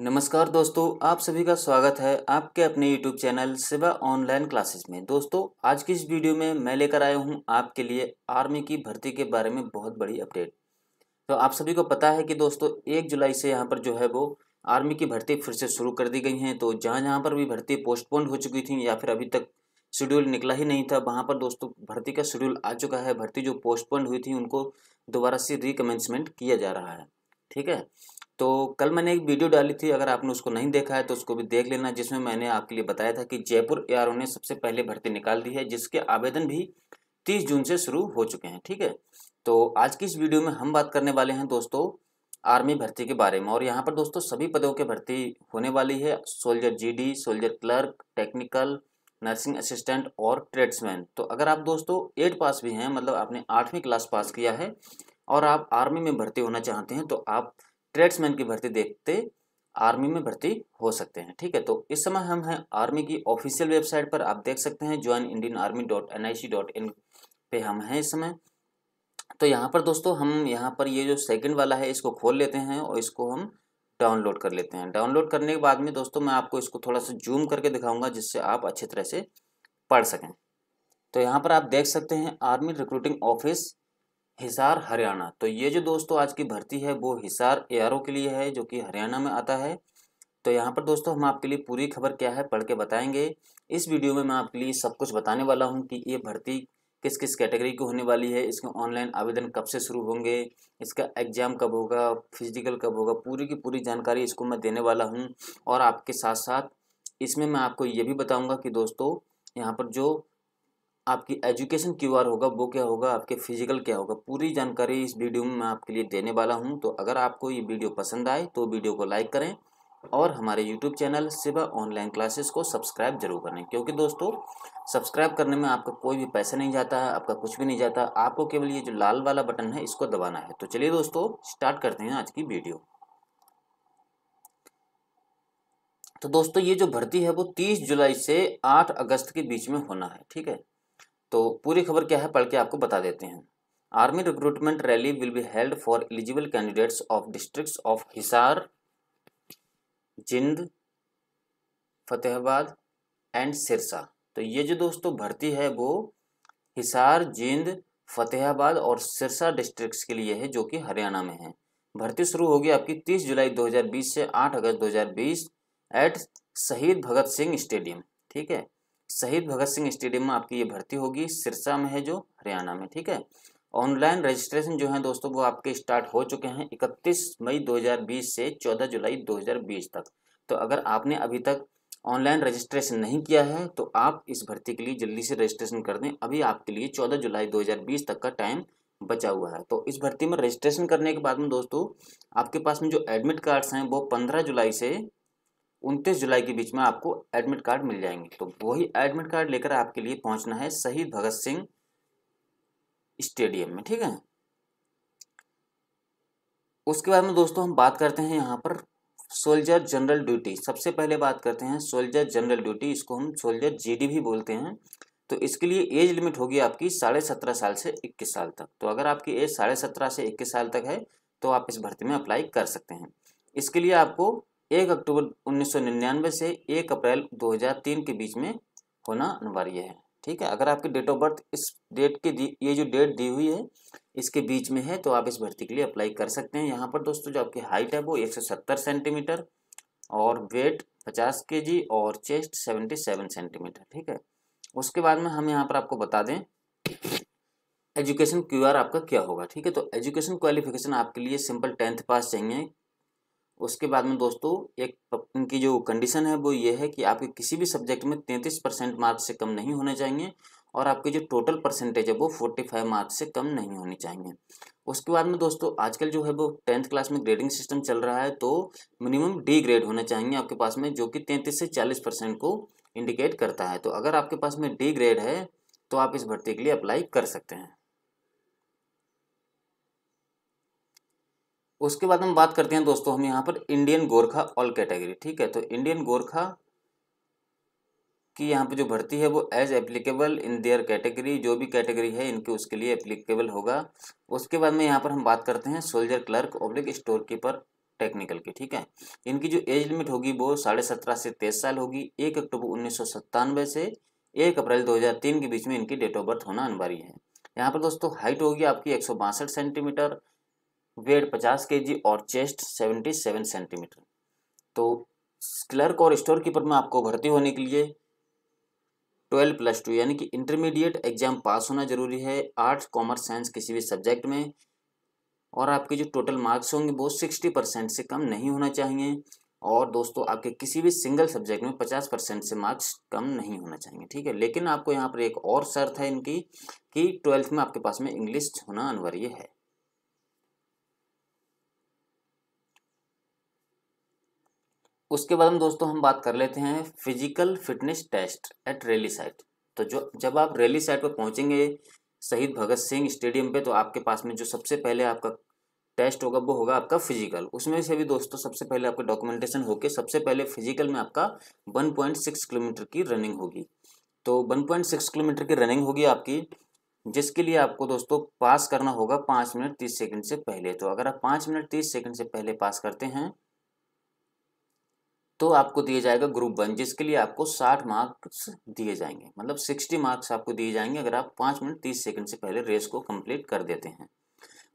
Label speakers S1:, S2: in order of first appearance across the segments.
S1: नमस्कार दोस्तों आप सभी का स्वागत है आपके अपने YouTube channel Siva online classes में दोस्तों आज की इस वीडियो में मैं लेकर आया हूं आपके लिए आर्मी की भर्ती के बारे में बहुत बड़ी अपडेट तो आप सभी को पता है कि दोस्तों एक जुलाई से यहां पर जो है वो आर्मी की भर्ती फिर से शुरू कर दी गई हैं तो जहाँ जहाँ पर भी भर्ती पोस्टपोन्ड हो चुकी थी या फिर अभी तक शेड्यूल निकला ही नहीं था वहाँ पर दोस्तों भर्ती का शेड्यूल आ चुका है भर्ती जो पोस्टपोन्ड हुई थी उनको दोबारा से रिकमेंसमेंट किया जा रहा है ठीक है तो कल मैंने एक वीडियो डाली थी अगर आपने उसको नहीं देखा है तो उसको भी देख लेना जिसमें मैंने आपके लिए बताया था कि जयपुर ए ने सबसे पहले भर्ती निकाल दी है जिसके आवेदन भी तीस जून से शुरू हो चुके हैं ठीक है तो आज की इस वीडियो में हम बात करने वाले हैं दोस्तों आर्मी भर्ती के बारे में और यहाँ पर दोस्तों सभी पदों के भर्ती होने वाली है soldier GD soldier clerk technical nursing assistant और ट्रेड्समैन तो अगर आप दोस्तों एट पास भी हैं मतलब आपने आठवीं क्लास पास किया है और आप आर्मी में भर्ती होना चाहते हैं तो आप ट्रेड्समैन की भर्ती देखते आर्मी में भर्ती हो सकते हैं ठीक है तो इस समय हम हैं आर्मी की ऑफिशियल वेबसाइट पर आप देख सकते हैं join Indian army dot N I C dot in पे हम हैं इस समय तो यहाँ पर दोस्तों हम यहाँ पर ये जो सेकंड वाला है इसको खोल लेते हैं और इसको हम डाउनलोड कर लेते हैं डाउनलोड करने के बाद में दोस्तों मैं आपको इसको थोड़ा सा जूम करके दिखाऊंगा जिससे आप अच्छी तरह से पढ़ सकें तो यहाँ पर आप देख सकते हैं army recruiting office Hisar Haryana तो ये जो दोस्तों आज की भर्ती है वो हिसार एआरओ के लिए है जो कि हरियाणा में आता है तो यहाँ पर दोस्तों हम आपके लिए पूरी खबर क्या है पढ़ के बताएंगे इस वीडियो में मैं आपके लिए सब कुछ बताने वाला हूँ कि ये भर्ती किस किस कैटेगरी की होने वाली है इसके ऑनलाइन आवेदन कब से शुरू होंगे इसका एग्जाम कब होगा फिजिकल कब होगा पूरी की पूरी जानकारी इसको मैं देने वाला हूँ और आपके साथ साथ इसमें मैं आपको ये भी बताऊँगा कि दोस्तों यहाँ पर जो आपकी एजुकेशन क्यू आर होगा वो क्या होगा आपके फिजिकल क्या होगा पूरी जानकारी इस वीडियो में मैं आपके लिए देने वाला हूँ तो अगर आपको ये वीडियो पसंद आए तो वीडियो को लाइक करें और हमारे YouTube channel Siva online classes को सब्सक्राइब जरूर करें क्योंकि दोस्तों सब्सक्राइब करने में आपका कोई भी पैसा नहीं जाता है आपका कुछ भी नहीं जाता आपको केवल ये जो लाल वाला बटन है इसको दबाना है तो चलिए दोस्तों स्टार्ट करते हैं आज की वीडियो तो दोस्तों ये जो भर्ती है वो तीस जुलाई से आठ अगस्त के बीच में होना है ठीक है तो पूरी खबर क्या है पढ़ के आपको बता देते हैं army recruitment rally will be held for eligible candidates of district of Hisar Jind Fatehabad and Sirsa तो ये जो दोस्तों भर्ती है वो हिसार जिंद फतेहाबाद और सिरसा डिस्ट्रिक्ट्स के लिए है जो कि हरियाणा में है भर्ती शुरू होगी आपकी 30 जुलाई 2020 से 8 अगस्त 2020 एट शहीद भगत सिंह स्टेडियम ठीक है शहीद भगत सिंह स्टेडियम में आपकी ये भर्ती होगी सिरसा में है जो हरियाणा में ठीक है ऑनलाइन रजिस्ट्रेशन जो है दोस्तों वो आपके स्टार्ट हो चुके हैं 31 मई 2020 से 14 जुलाई 2020 तक तो अगर आपने अभी तक ऑनलाइन रजिस्ट्रेशन नहीं किया है तो आप इस भर्ती के लिए जल्दी से रजिस्ट्रेशन कर दें अभी आपके लिए 14 जुलाई 2020 तक का टाइम बचा हुआ है तो इस भर्ती में रजिस्ट्रेशन करने के बाद में दोस्तों आपके पास में जो एडमिट कार्ड्स हैं वो पंद्रह जुलाई से उनतीस जुलाई के बीच में आपको एडमिट कार्ड मिल जाएंगे तो वही एडमिट कार्ड लेकर आपके लिए पहुंचना है शहीद भगत सिंह स्टेडियम में ठीक है उसके बाद में दोस्तों हम बात करते हैं यहाँ पर सोल्जर जनरल ड्यूटी सबसे पहले बात करते हैं सोल्जर जनरल ड्यूटी इसको हम सोल्जर जी भी बोलते हैं तो इसके लिए एज लिमिट होगी आपकी साढ़े सत्रह साल से इक्कीस साल तक तो अगर आपकी एज साढ़े सत्रह से इक्कीस साल तक है तो आप इस भर्ती में अप्लाई कर सकते हैं इसके लिए आपको एक अक्टूबर 1999 से एक अप्रैल 2003 के बीच में होना अनिवार्य है ठीक है अगर आपकी डेट ऑफ बर्थ इस डेट के ये जो डेट दी हुई है इसके बीच में है तो आप इस भर्ती के लिए अप्लाई कर सकते हैं यहाँ पर दोस्तों जो आपकी हाइट है वो 170 सेंटीमीटर और वेट 50 केजी और चेस्ट 77 सेंटीमीटर ठीक है उसके बाद में हम यहाँ पर आपको बता दें एजुकेशन क्यूआर आपका क्या होगा ठीक है तो एजुकेशन क्वालिफिकेशन आपके लिए सिंपल टेंथ पास चाहिए उसके बाद में दोस्तों एक इनकी जो कंडीशन है वो ये है कि आपके किसी भी सब्जेक्ट में तैंतीस परसेंट मार्क्स से कम नहीं होने चाहिए और आपके जो टोटल परसेंटेज है वो फोर्टी फाइव मार्क्स से कम नहीं होनी चाहिए उसके बाद में दोस्तों आजकल जो है वो टेंथ क्लास में ग्रेडिंग सिस्टम चल रहा है तो मिनिमम डी ग्रेड होना चाहिए आपके पास में जो कि तैंतीस से चालीस परसेंट को इंडिकेट करता है तो अगर आपके पास में डी ग्रेड है तो आप इस भर्ती के लिए अप्लाई कर सकते हैं उसके बाद हम बात करते हैं दोस्तों हम यहाँ पर इंडियन गोरखा ऑल कैटेगरी ठीक है तो इंडियन गोरखा की यहाँ पर जो भर्ती है वो as applicable in their category जो भी कैटेगरी है इनके उसके लिए एप्लीकेबल होगा उसके बाद में यहाँ पर हम बात करते हैं soldier clerk oblique store keeper technical की ठीक है इनकी जो एज लिमिट होगी वो साढ़े सत्रह से तेईस साल होगी एक अक्टूबर उन्नीस से एक अप्रैल तीन के बीच में इनकी डेट ऑफ बर्थ होना अनिवार्य है यहाँ पर दोस्तों हाइट होगी आपकी एक सेंटीमीटर वेट पचास के जी और चेस्ट सेवेंटी सेवन सेंटीमीटर तो क्लर्क और स्टोर कीपर में आपको भर्ती होने के लिए ट्वेल्व प्लस टू यानी कि इंटरमीडिएट एग्जाम पास होना जरूरी है आर्ट्स कॉमर्स साइंस किसी भी सब्जेक्ट में और आपके जो टोटल मार्क्स होंगे वो सिक्सटी परसेंट से कम नहीं होना चाहिए और दोस्तों आपके किसी भी सिंगल सब्जेक्ट में पचास परसेंट से मार्क्स कम नहीं होना चाहिए ठीक है लेकिन आपको यहाँ पर एक और शर्त है इनकी कि ट्वेल्थ में आपके पास में इंग्लिश होना अनिवार्य है उसके बाद हम दोस्तों हम बात कर लेते हैं physical fitness test at rally site तो जो जब आप रैली साइट पर पहुंचेंगे शहीद भगत सिंह स्टेडियम पे तो आपके पास में जो सबसे पहले आपका टेस्ट होगा वो होगा आपका फिजिकल उसमें से भी दोस्तों सबसे पहले आपका डॉक्यूमेंटेशन होके सबसे पहले फिजिकल में आपका 1.6 किलोमीटर की रनिंग होगी तो 1.6 किलोमीटर की रनिंग होगी आपकी जिसके लिए आपको दोस्तों पास करना होगा पाँच मिनट तीस सेकेंड से पहले तो अगर आप पाँच मिनट तीस सेकेंड से पहले पास करते हैं तो आपको दिया जाएगा ग्रुप वन जिसके लिए आपको साठ मार्क्स दिए जाएंगे मतलब सिक्सटी मार्क्स आपको दिए जाएंगे अगर आप पाँच मिनट तीस सेकंड से पहले रेस को कंप्लीट कर देते हैं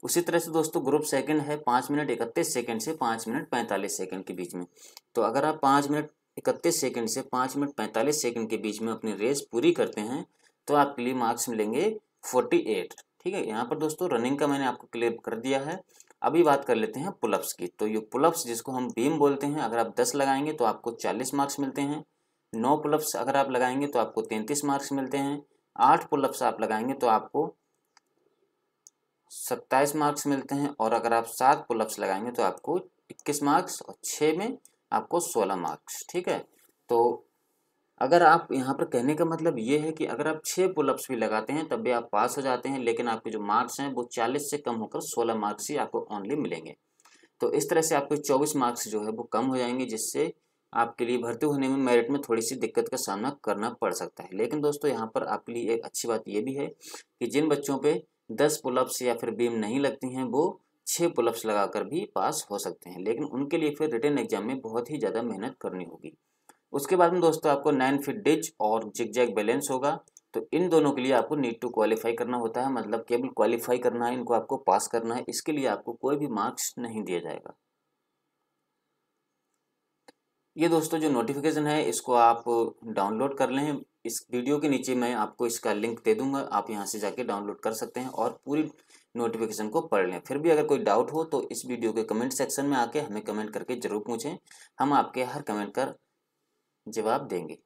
S1: उसी तरह से दोस्तों ग्रुप सेकंड है पाँच मिनट इकतीस सेकंड से पाँच मिनट पैंतालीस सेकंड के बीच में तो अगर आप पाँच मिनट इकतीस सेकंड से पाँच मिनट पैंतालीस सेकंड के बीच में अपनी रेस पूरी करते हैं तो आपके लिए मार्क्स मिलेंगे फोर्टी एट ठीक है यहाँ पर दोस्तों रनिंग का मैंने आपको क्लियर कर दिया है अभी बात कर लेते हैं पुलअप्स की तो ये पुलअप्स जिसको हम बीम बोलते हैं अगर आप दस लगाएंगे तो आपको चालीस मार्क्स मिलते हैं नौ पुलअप्स अगर आप लगाएंगे तो आपको तैंतीस मार्क्स मिलते हैं आठ पुलअप्स आप लगाएंगे तो आपको सत्ताईस मार्क्स मिलते हैं और अगर आप सात पुलअप्स लगाएंगे तो आपको इक्कीस मार्क्स और छः में आपको सोलह मार्क्स ठीक है तो अगर आप यहाँ पर कहने का मतलब ये है कि अगर आप छः पुलअप्स भी लगाते हैं तब भी आप पास हो जाते हैं लेकिन आपके जो मार्क्स हैं वो चालीस से कम होकर सोलह मार्क्स ही आपको ओनली मिलेंगे तो इस तरह से आपके चौबीस मार्क्स जो है वो कम हो जाएंगे जिससे आपके लिए भर्ती होने में मेरिट में थोड़ी सी दिक्कत का सामना करना पड़ सकता है लेकिन दोस्तों यहाँ पर आपके लिए एक अच्छी बात ये भी है कि जिन बच्चों पे दस पुलअप्स या फिर बीम नहीं लगती हैं वो छः पुलअप्स लगाकर भी पास हो सकते हैं लेकिन उनके लिए फिर रिटर्न एग्जाम में बहुत ही ज़्यादा मेहनत करनी होगी उसके बाद में दोस्तों आपको नाइन फिट डिच और जिग जैग बैलेंस होगा तो इन दोनों के लिए आपको नीड टू क्वालिफाई करना होता है मतलब केवल क्वालिफाई करना है इनको आपको पास करना है इसके लिए आपको कोई भी मार्क्स नहीं दिया जाएगा ये दोस्तों जो नोटिफिकेशन है इसको आप डाउनलोड कर लें इस वीडियो के नीचे मैं आपको इसका लिंक दे दूंगा आप यहाँ से जाके डाउनलोड कर सकते हैं और पूरी नोटिफिकेशन को पढ़ लें फिर भी अगर कोई डाउट हो तो इस वीडियो के कमेंट सेक्शन में आके हमें कमेंट करके जरूर पूछें हम आपके हर कमेंट कर जवाब देंगे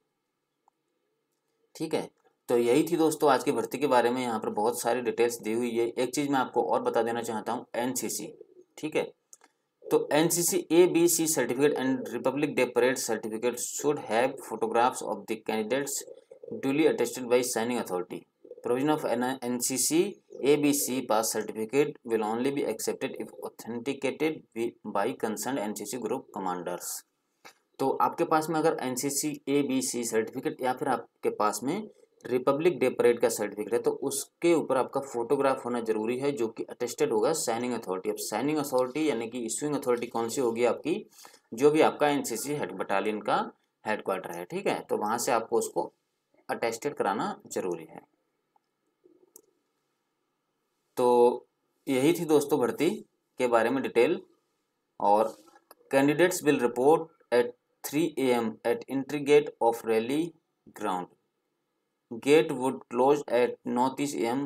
S1: ठीक है तो यही थी दोस्तों आज की भर्ती के बारे में यहाँ पर बहुत सारी डिटेल्स दी हुई है एक चीज़ मैं आपको और बता देना चाहता हूँ एनसीसी ठीक है तो N C C A B C certificate and Republic Day parade certificate should have photographs of the candidates duly attested by signing authority provision provision of an NCC ABC pass certificate will only be accepted if authenticated by concerned NCC group commanders तो आपके पास में अगर N C C A B C certificate या फिर आपके पास में रिपब्लिक डे परेड का सर्टिफिकेट है तो उसके ऊपर आपका फोटोग्राफ होना जरूरी है जो कि अटेस्टेड होगा साइनिंग अथॉरिटी अब साइनिंग अथॉरिटी यानी कि इशूइंग अथॉरिटी कौन सी होगी आपकी जो भी आपका N C C head battalion का हेडक्वार्टर है ठीक है तो वहाँ से आपको उसको अटेस्टेड कराना जरूरी है तो यही थी दोस्तों भर्ती के बारे में डिटेल और candidates will report at 3 a.m. at entry gate of rally ground. Gate would close at 9:30 a.m.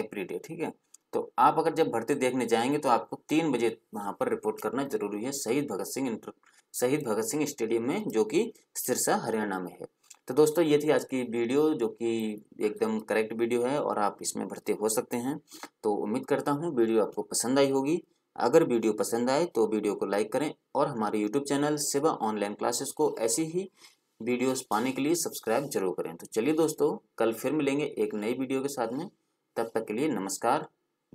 S1: every day. ठीक है तो आप अगर जब भर्ती देखने जाएंगे तो आपको तीन बजे वहाँ पर रिपोर्ट करना जरूरी है शहीद भगत सिंह इंटर शहीद भगत सिंह स्टेडियम में जो कि सिरसा हरियाणा में है तो दोस्तों ये थी आज की वीडियो जो कि एकदम करेक्ट वीडियो है और आप इसमें भर्ती हो सकते हैं तो उम्मीद करता हूँ वीडियो आपको पसंद आई होगी अगर वीडियो पसंद आए तो वीडियो को लाइक करें और हमारे YouTube channel Seva online classes को ऐसी ही वीडियोस पाने के लिए सब्सक्राइब जरूर करें तो चलिए दोस्तों कल फिर मिलेंगे एक नई वीडियो के साथ में तब तक के लिए नमस्कार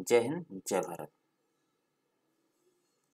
S1: जय हिंद जय भारत